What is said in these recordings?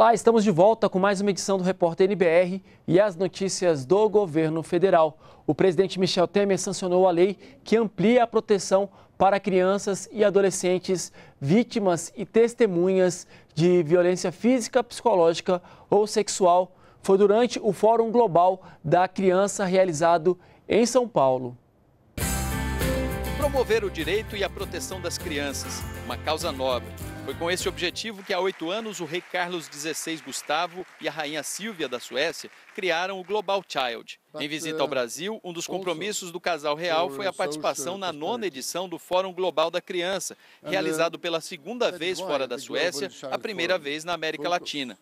Olá, estamos de volta com mais uma edição do Repórter NBR e as notícias do governo federal. O presidente Michel Temer sancionou a lei que amplia a proteção para crianças e adolescentes vítimas e testemunhas de violência física, psicológica ou sexual. Foi durante o Fórum Global da Criança realizado em São Paulo promover o direito e a proteção das crianças, uma causa nobre. Foi com esse objetivo que há oito anos o rei Carlos XVI Gustavo e a rainha Silvia da Suécia criaram o Global Child. Em visita ao Brasil, um dos compromissos do casal real foi a participação na nona edição do Fórum Global da Criança, realizado pela segunda tá vez fora é, da tá Suécia, a primeira vez na América Latina.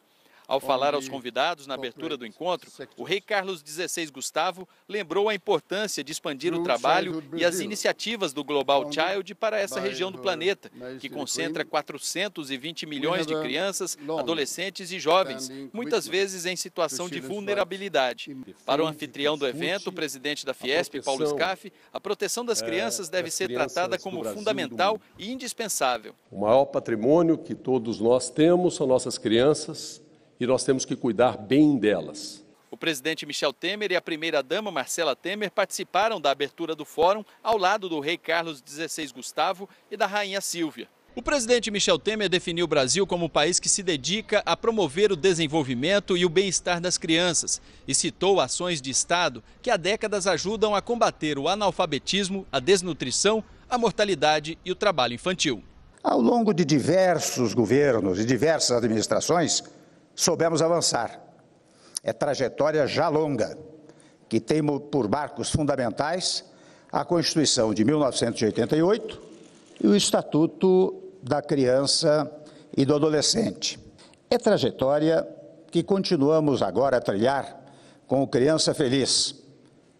Ao falar aos convidados na abertura do encontro, o rei Carlos XVI Gustavo lembrou a importância de expandir o trabalho e as iniciativas do Global Child para essa região do planeta, que concentra 420 milhões de crianças, adolescentes e jovens, muitas vezes em situação de vulnerabilidade. Para o anfitrião do evento, o presidente da Fiesp, Paulo Scaff, a proteção das é, crianças deve ser tratada como fundamental e indispensável. O maior patrimônio que todos nós temos são nossas crianças e nós temos que cuidar bem delas. O presidente Michel Temer e a primeira-dama Marcela Temer participaram da abertura do fórum ao lado do rei Carlos XVI Gustavo e da rainha Silvia. O presidente Michel Temer definiu o Brasil como um país que se dedica a promover o desenvolvimento e o bem-estar das crianças e citou ações de Estado que há décadas ajudam a combater o analfabetismo, a desnutrição, a mortalidade e o trabalho infantil. Ao longo de diversos governos e diversas administrações, soubemos avançar. É trajetória já longa, que tem por marcos fundamentais a Constituição de 1988 e o Estatuto da Criança e do Adolescente. É trajetória que continuamos agora a trilhar com o Criança Feliz,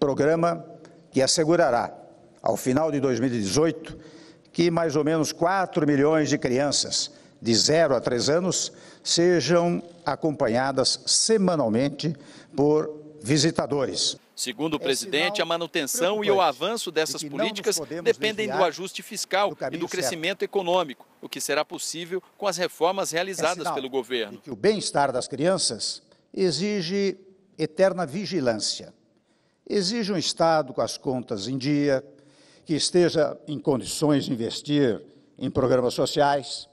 programa que assegurará, ao final de 2018, que mais ou menos 4 milhões de crianças de 0 a 3 anos sejam acompanhadas semanalmente por visitadores. Segundo o presidente, a manutenção e o avanço dessas políticas dependem do ajuste fiscal e do crescimento econômico, o que será possível com as reformas realizadas é pelo governo. o bem-estar das crianças exige eterna vigilância. Exige um Estado com as contas em dia, que esteja em condições de investir em programas sociais,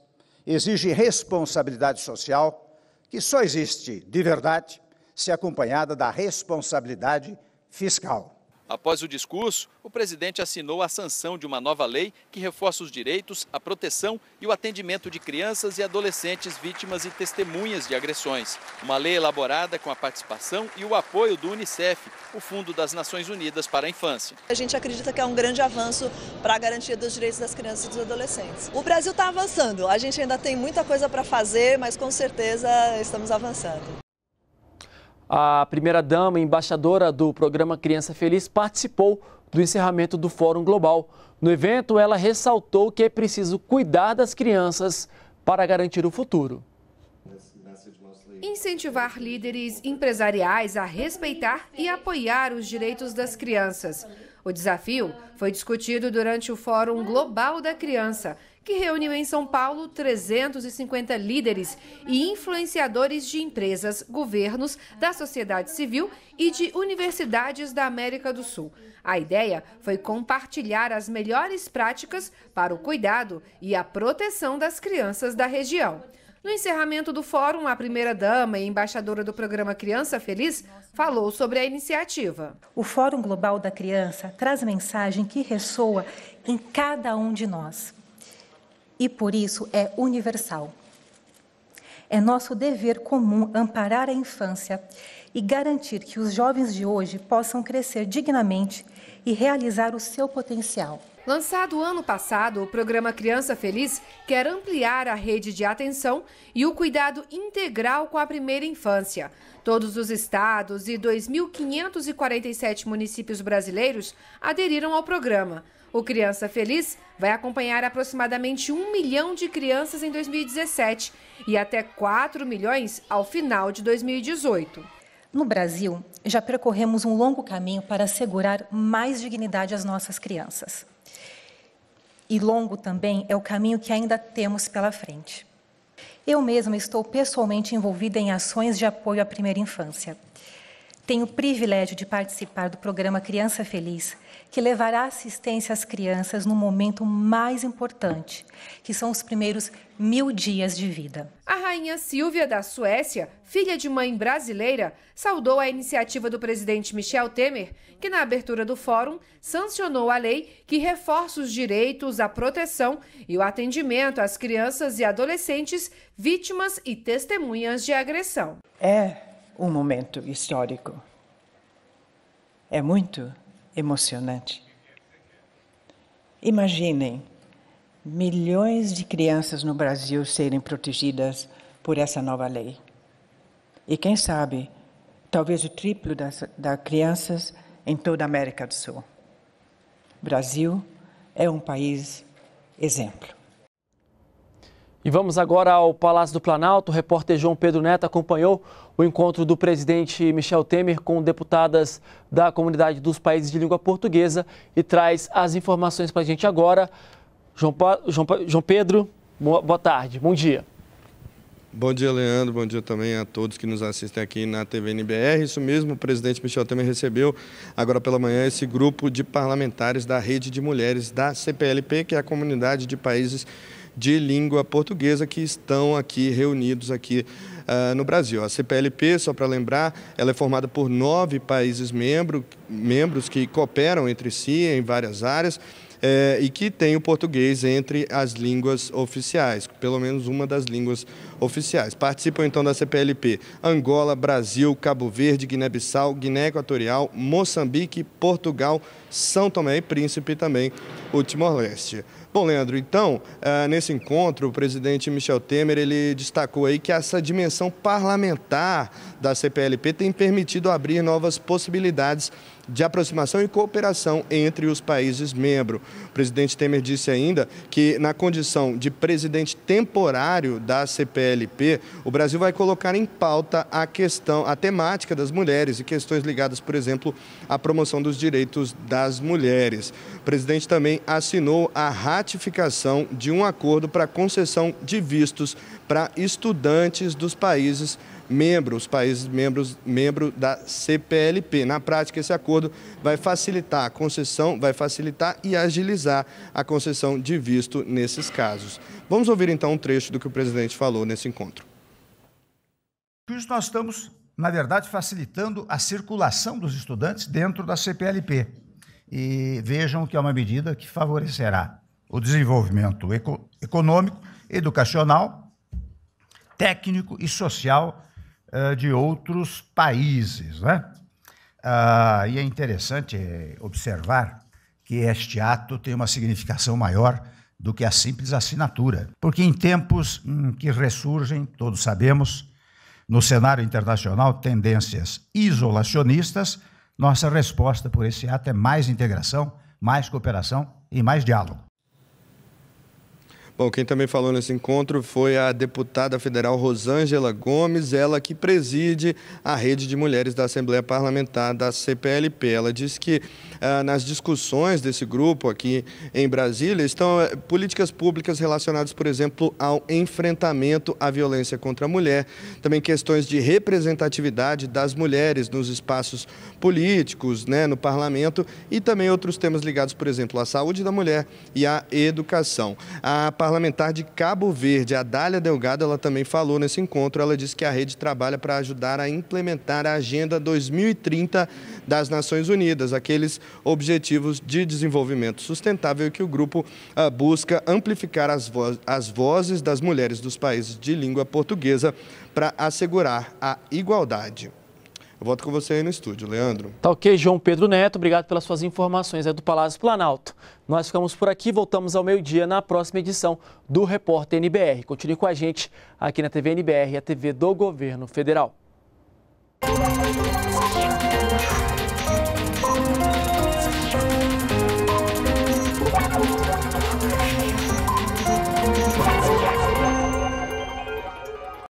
exige responsabilidade social, que só existe de verdade se acompanhada da responsabilidade fiscal. Após o discurso, o presidente assinou a sanção de uma nova lei que reforça os direitos, a proteção e o atendimento de crianças e adolescentes vítimas e testemunhas de agressões. Uma lei elaborada com a participação e o apoio do Unicef, o Fundo das Nações Unidas para a Infância. A gente acredita que é um grande avanço para a garantia dos direitos das crianças e dos adolescentes. O Brasil está avançando, a gente ainda tem muita coisa para fazer, mas com certeza estamos avançando. A primeira-dama, embaixadora do programa Criança Feliz, participou do encerramento do Fórum Global. No evento, ela ressaltou que é preciso cuidar das crianças para garantir o futuro. Incentivar líderes empresariais a respeitar e apoiar os direitos das crianças. O desafio foi discutido durante o Fórum Global da Criança, que reuniu em São Paulo 350 líderes e influenciadores de empresas, governos, da sociedade civil e de universidades da América do Sul. A ideia foi compartilhar as melhores práticas para o cuidado e a proteção das crianças da região. No encerramento do fórum, a primeira-dama e embaixadora do programa Criança Feliz falou sobre a iniciativa. O Fórum Global da Criança traz mensagem que ressoa em cada um de nós e por isso é universal. É nosso dever comum amparar a infância e garantir que os jovens de hoje possam crescer dignamente e realizar o seu potencial. Lançado ano passado, o programa Criança Feliz quer ampliar a rede de atenção e o cuidado integral com a primeira infância. Todos os estados e 2.547 municípios brasileiros aderiram ao programa. O Criança Feliz vai acompanhar aproximadamente 1 milhão de crianças em 2017 e até 4 milhões ao final de 2018. No Brasil, já percorremos um longo caminho para assegurar mais dignidade às nossas crianças. E longo também é o caminho que ainda temos pela frente. Eu mesma estou pessoalmente envolvida em ações de apoio à primeira infância tenho o privilégio de participar do programa Criança Feliz, que levará assistência às crianças no momento mais importante, que são os primeiros mil dias de vida. A rainha Silvia da Suécia, filha de mãe brasileira, saudou a iniciativa do presidente Michel Temer, que na abertura do fórum sancionou a lei que reforça os direitos à proteção e o atendimento às crianças e adolescentes vítimas e testemunhas de agressão. É um momento histórico. É muito emocionante. Imaginem milhões de crianças no Brasil serem protegidas por essa nova lei. E quem sabe, talvez o triplo das, das crianças em toda a América do Sul. O Brasil é um país exemplo. E vamos agora ao Palácio do Planalto. O repórter João Pedro Neto acompanhou o encontro do presidente Michel Temer com deputadas da comunidade dos países de língua portuguesa e traz as informações para a gente agora. João, pa... João, pa... João Pedro, boa tarde, bom dia. Bom dia, Leandro. Bom dia também a todos que nos assistem aqui na TV NBR. Isso mesmo, o presidente Michel Temer recebeu agora pela manhã esse grupo de parlamentares da Rede de Mulheres da CPLP, que é a comunidade de países de língua portuguesa que estão aqui reunidos aqui uh, no Brasil. A CPLP, só para lembrar, ela é formada por nove países membro, membros que cooperam entre si em várias áreas. É, e que tem o português entre as línguas oficiais, pelo menos uma das línguas oficiais. Participam então da CPLP Angola, Brasil, Cabo Verde, Guiné-Bissau, Guiné Equatorial, Moçambique, Portugal, São Tomé e Príncipe e também o Timor-Leste. Bom, Leandro, então, ah, nesse encontro, o presidente Michel Temer ele destacou aí que essa dimensão parlamentar da CPLP tem permitido abrir novas possibilidades de aproximação e cooperação entre os países membros. O presidente Temer disse ainda que, na condição de presidente temporário da CPLP, o Brasil vai colocar em pauta a questão, a temática das mulheres e questões ligadas, por exemplo, à promoção dos direitos das mulheres. O presidente também assinou a ratificação de um acordo para concessão de vistos para estudantes dos países membro, os países membros membro da CPLP. Na prática, esse acordo vai facilitar a concessão, vai facilitar e agilizar a concessão de visto nesses casos. Vamos ouvir então um trecho do que o presidente falou nesse encontro. Por isso nós estamos, na verdade, facilitando a circulação dos estudantes dentro da CPLP. E vejam que é uma medida que favorecerá o desenvolvimento econômico, educacional, técnico e social eh, de outros países. Né? Ah, e é interessante observar que este ato tem uma significação maior do que a simples assinatura, porque em tempos em hum, que ressurgem, todos sabemos, no cenário internacional, tendências isolacionistas, nossa resposta por esse ato é mais integração, mais cooperação e mais diálogo. Bom, quem também falou nesse encontro foi a deputada federal Rosângela Gomes, ela que preside a rede de mulheres da Assembleia Parlamentar da CPLP. Ela disse que ah, nas discussões desse grupo aqui em Brasília estão eh, políticas públicas relacionadas, por exemplo, ao enfrentamento à violência contra a mulher, também questões de representatividade das mulheres nos espaços políticos, né, no parlamento, e também outros temas ligados, por exemplo, à saúde da mulher e à educação. A parlamentar de Cabo Verde, a Dália Delgado, ela também falou nesse encontro, ela disse que a rede trabalha para ajudar a implementar a Agenda 2030 das Nações Unidas, aqueles Objetivos de Desenvolvimento Sustentável, que o grupo ah, busca amplificar as, vo as vozes das mulheres dos países de língua portuguesa para assegurar a igualdade. Eu volto com você aí no estúdio, Leandro. Tá ok, João Pedro Neto, obrigado pelas suas informações é do Palácio Planalto. Nós ficamos por aqui, voltamos ao meio-dia na próxima edição do Repórter NBR. Continue com a gente aqui na TV NBR, a TV do Governo Federal.